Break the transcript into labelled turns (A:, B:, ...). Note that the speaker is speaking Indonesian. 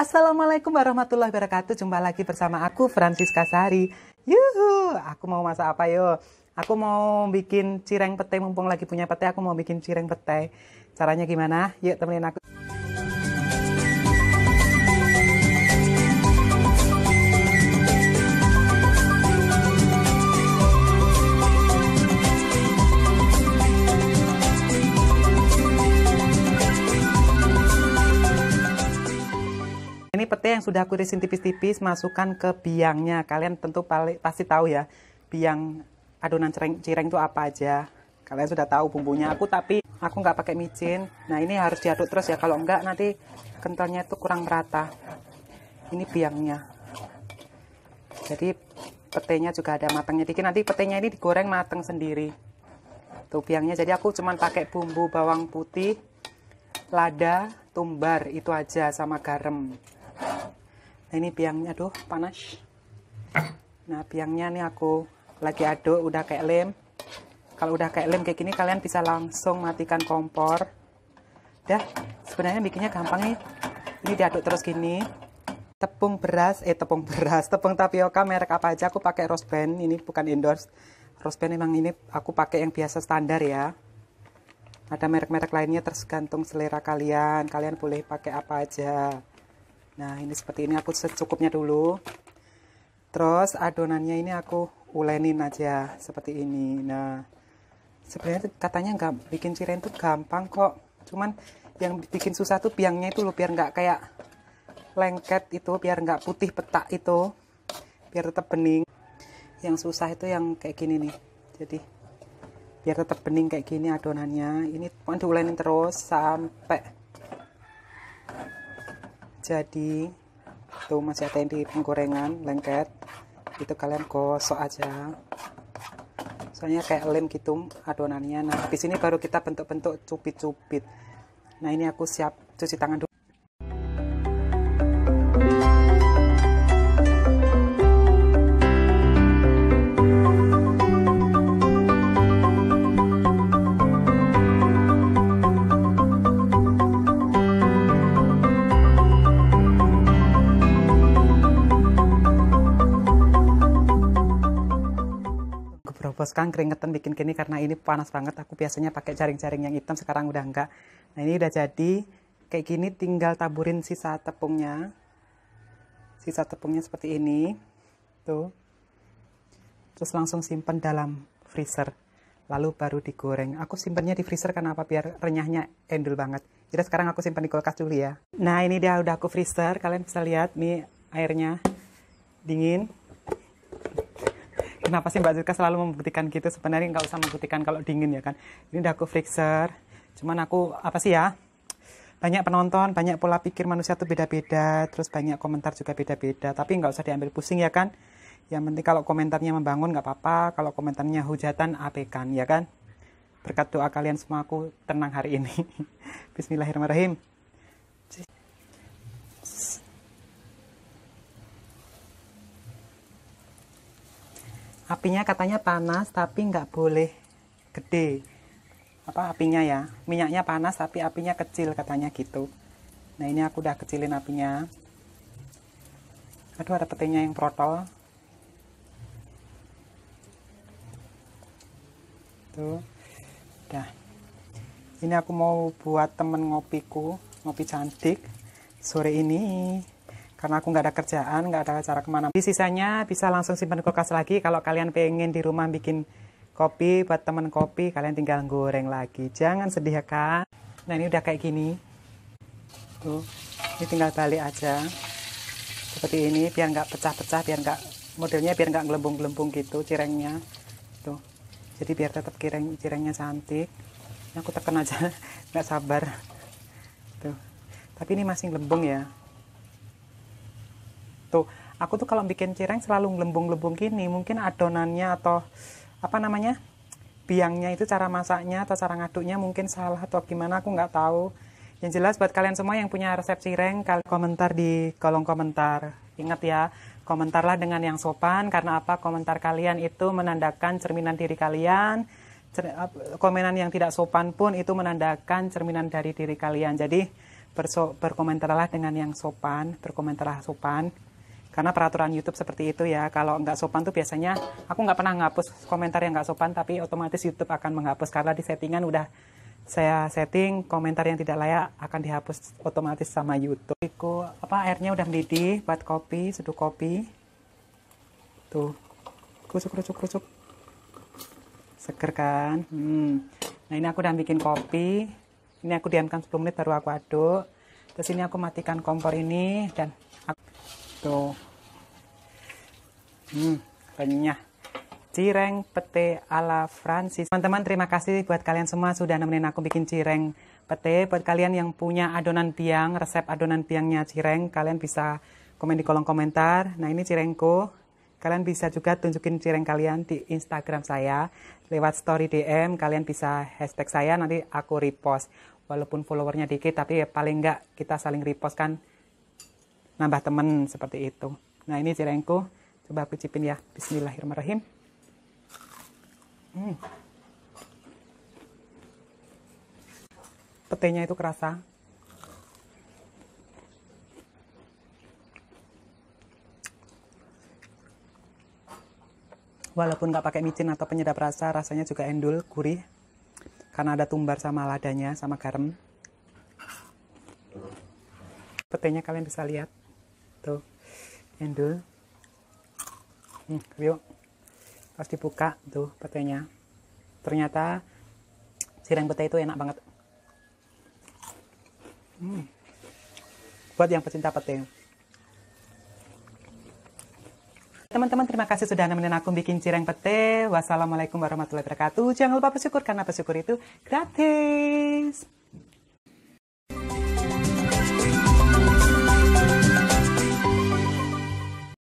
A: Assalamualaikum warahmatullahi wabarakatuh. Jumpa lagi bersama aku Francisca Sari. Yuhu, aku mau masak apa yo? Aku mau bikin cireng pete mumpung lagi punya pete, aku mau bikin cireng pete. Caranya gimana? Yuk temenin aku Pete yang sudah aku irisin tipis-tipis masukkan ke biangnya. Kalian tentu pasti tahu ya biang adonan cireng, cireng itu apa aja. Kalian sudah tahu bumbunya. Aku tapi aku nggak pakai micin. Nah ini harus diaduk terus ya. Kalau enggak nanti kentalnya itu kurang merata. Ini biangnya. Jadi petenya juga ada matangnya dikit. Nanti petenya ini digoreng matang sendiri. Tuh biangnya. Jadi aku cuman pakai bumbu bawang putih, lada, tumbar itu aja sama garam nah ini biangnya tuh panas ah. nah biangnya nih aku lagi aduk udah kayak lem kalau udah kayak lem kayak gini kalian bisa langsung matikan kompor dah sebenarnya bikinnya gampang nih ini diaduk terus gini tepung beras eh tepung beras tepung tapioka merek apa aja aku pakai Rosben. ini bukan endorse Rosben memang emang ini aku pakai yang biasa standar ya ada merek-merek lainnya tergantung selera kalian kalian boleh pakai apa aja nah ini seperti ini aku secukupnya dulu terus adonannya ini aku ulenin aja seperti ini nah sebenarnya katanya nggak bikin cireng itu gampang kok cuman yang bikin susah tuh biangnya itu loh biar nggak kayak lengket itu biar nggak putih petak itu biar tetap bening yang susah itu yang kayak gini nih jadi biar tetap bening kayak gini adonannya ini pokoknya diulenin terus sampai jadi itu masih ada yang di penggorengan lengket itu kalian gosok aja soalnya kayak lem gitu adonannya nah di sini baru kita bentuk-bentuk cupit cubit nah ini aku siap cuci tangan dulu bos kang keringetan bikin gini karena ini panas banget aku biasanya pakai jaring-jaring yang hitam sekarang udah enggak nah ini udah jadi kayak gini tinggal taburin sisa tepungnya sisa tepungnya seperti ini tuh terus langsung simpen dalam freezer lalu baru digoreng aku simpennya di freezer karena apa biar renyahnya endul banget jadi sekarang aku simpan di kulkas dulu ya nah ini dia udah aku freezer kalian bisa lihat nih airnya dingin kenapa sih Mbak Zika selalu membuktikan gitu sebenarnya nggak usah membuktikan kalau dingin ya kan ini udah aku freezer cuman aku apa sih ya banyak penonton banyak pola pikir manusia tuh beda-beda terus banyak komentar juga beda-beda tapi nggak usah diambil pusing ya kan yang penting kalau komentarnya membangun nggak apa-apa kalau komentarnya hujatan apekan ya kan berkat doa kalian semua aku tenang hari ini Bismillahirrahmanirrahim apinya katanya panas tapi nggak boleh gede apa apinya ya minyaknya panas tapi apinya kecil katanya gitu nah ini aku udah kecilin apinya aduh ada petinya yang protol tuh dah ini aku mau buat temen ngopiku ngopi cantik sore ini karena aku nggak ada kerjaan, nggak ada cara kemana. Di sisanya bisa langsung simpan kulkas lagi. Kalau kalian pengen di rumah bikin kopi buat temen kopi, kalian tinggal goreng lagi. Jangan sedih ya kak. Nah ini udah kayak gini. Tuh, ini tinggal balik aja. Seperti ini biar nggak pecah-pecah, biar nggak modelnya biar nggak gelembung-gelembung gitu cirengnya. Tuh, jadi biar tetap cireng cirengnya cantik. Ini aku tekan aja, nggak sabar. Tuh, tapi ini masih gelembung ya gitu aku tuh kalau bikin cireng selalu gelembung-gelembung gini mungkin adonannya atau apa namanya biangnya itu cara masaknya atau cara ngaduknya mungkin salah atau gimana aku nggak tahu yang jelas buat kalian semua yang punya resep cireng komentar di kolom komentar ingat ya komentarlah dengan yang sopan karena apa komentar kalian itu menandakan cerminan diri kalian cer komenan yang tidak sopan pun itu menandakan cerminan dari diri kalian jadi berkomentarlah dengan yang sopan berkomentarlah sopan karena peraturan YouTube seperti itu ya kalau nggak sopan tuh biasanya aku nggak pernah ngapus komentar yang nggak sopan tapi otomatis YouTube akan menghapus karena di settingan udah saya setting komentar yang tidak layak akan dihapus otomatis sama YouTube. Iku apa airnya udah mendidih buat kopi, seduh kopi. Tuh. Kucuk kucuk kucuk. Seger kan? Hmm. Nah, ini aku udah bikin kopi. Ini aku diamkan 10 menit baru aku aduk. Terus ini aku matikan kompor ini dan aku gitu hmm renyah cireng pete ala Francis teman-teman terima kasih buat kalian semua sudah nemenin aku bikin cireng pete buat kalian yang punya adonan piang, resep adonan piangnya cireng kalian bisa komen di kolom komentar nah ini cirengku kalian bisa juga tunjukin cireng kalian di Instagram saya lewat story DM kalian bisa hashtag saya nanti aku repost walaupun followernya dikit tapi ya paling enggak kita saling repost kan nambah temen seperti itu nah ini cirengku coba aku cipin ya Bismillahirrahmanirrahim hmm. petenya itu kerasa walaupun nggak pakai micin atau penyedap rasa rasanya juga endul gurih karena ada tumbar sama ladanya sama garam petenya kalian bisa lihat tuh endul hmm, yuk pas dibuka tuh petainya ternyata sireng petai itu enak banget hmm. buat yang pecinta petai Teman-teman, terima kasih sudah nemenin aku bikin cireng pete. Wassalamualaikum warahmatullahi wabarakatuh. Jangan lupa bersyukur karena bersyukur itu gratis.